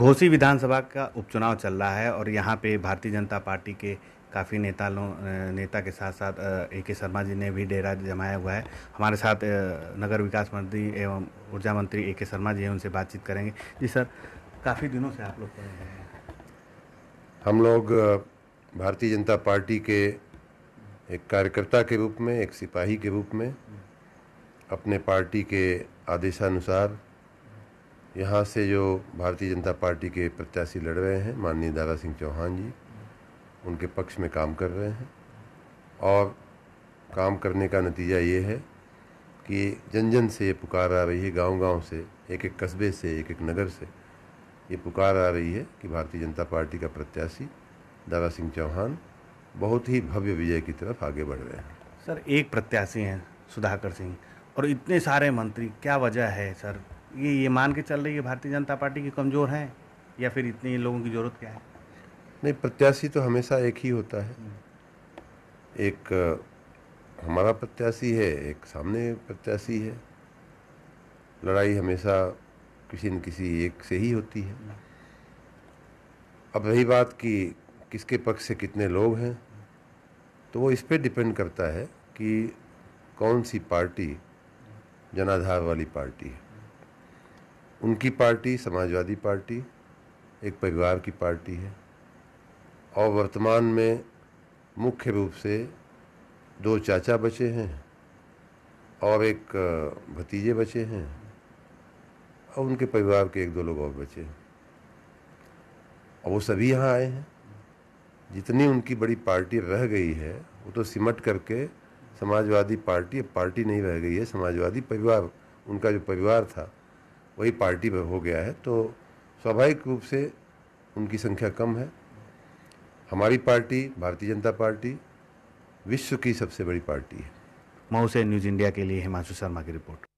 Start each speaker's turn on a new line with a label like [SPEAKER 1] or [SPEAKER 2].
[SPEAKER 1] घोसी विधानसभा का उपचुनाव चल रहा है और यहाँ पे भारतीय जनता पार्टी के काफ़ी नेता लोग नेता के साथ साथ ए के शर्मा जी ने भी डेरा जमाया हुआ है हमारे साथ नगर विकास मंत्री एवं ऊर्जा मंत्री ए के शर्मा जी हैं उनसे बातचीत करेंगे जी सर काफ़ी दिनों से आप लोग पढ़ रहे हैं
[SPEAKER 2] हम लोग भारतीय जनता पार्टी के एक कार्यकर्ता के रूप में एक सिपाही के रूप में अपने पार्टी के आदेशानुसार यहाँ से जो भारतीय जनता पार्टी के प्रत्याशी लड़ रहे हैं माननीय दादा सिंह चौहान जी उनके पक्ष में काम कर रहे हैं और काम करने का नतीजा ये है कि जन जन से ये पुकार आ रही है गांव गांव से एक एक कस्बे से एक एक नगर से ये पुकार आ रही है कि भारतीय जनता पार्टी का प्रत्याशी दादा सिंह चौहान बहुत
[SPEAKER 1] ही भव्य विजय की तरफ आगे बढ़ रहे हैं सर एक प्रत्याशी हैं सुधाकर सिंह और इतने सारे मंत्री क्या वजह है सर ये ये मान के चल रही है भारतीय जनता पार्टी की कमज़ोर है या फिर इतने लोगों की ज़रूरत क्या है
[SPEAKER 2] नहीं प्रत्याशी तो हमेशा एक ही होता है एक हमारा प्रत्याशी है एक सामने प्रत्याशी है लड़ाई हमेशा किसी न किसी एक से ही होती है अब रही बात कि किसके पक्ष से कितने लोग हैं तो वो इस पर डिपेंड करता है कि कौन सी पार्टी जनाधार वाली पार्टी है उनकी पार्टी समाजवादी पार्टी एक परिवार की पार्टी है और वर्तमान में मुख्य रूप से दो चाचा बचे हैं और एक भतीजे बचे हैं और उनके परिवार के एक दो लोग और बचे हैं और वो सभी यहाँ आए हैं जितनी उनकी बड़ी पार्टी रह गई है वो तो सिमट करके समाजवादी पार्टी अब पार्टी नहीं रह गई है समाजवादी परिवार उनका जो परिवार था वही पार्टी में हो गया है तो स्वाभाविक रूप से उनकी संख्या कम है हमारी पार्टी भारतीय जनता पार्टी विश्व की सबसे बड़ी पार्टी है मऊ से न्यूज़ इंडिया के लिए हिमांशु शर्मा की रिपोर्ट